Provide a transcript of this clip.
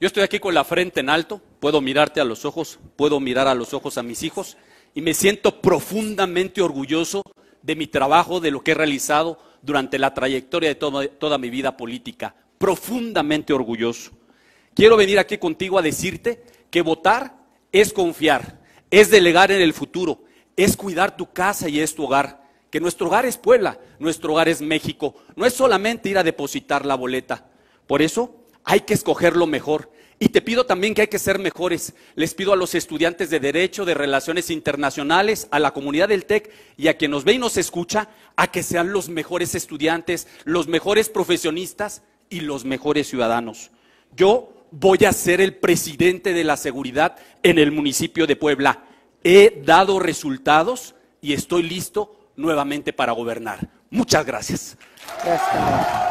Yo estoy aquí con la frente en alto, puedo mirarte a los ojos, puedo mirar a los ojos a mis hijos y me siento profundamente orgulloso de mi trabajo, de lo que he realizado durante la trayectoria de toda mi vida política. Profundamente orgulloso. Quiero venir aquí contigo a decirte que votar es confiar, es delegar en el futuro, es cuidar tu casa y es tu hogar. Que nuestro hogar es Puebla, nuestro hogar es México. No es solamente ir a depositar la boleta. Por eso hay que escoger lo mejor. Y te pido también que hay que ser mejores. Les pido a los estudiantes de Derecho, de Relaciones Internacionales, a la comunidad del TEC y a quien nos ve y nos escucha, a que sean los mejores estudiantes, los mejores profesionistas y los mejores ciudadanos. Yo voy a ser el presidente de la seguridad en el municipio de Puebla. He dado resultados y estoy listo nuevamente para gobernar. Muchas gracias. gracias.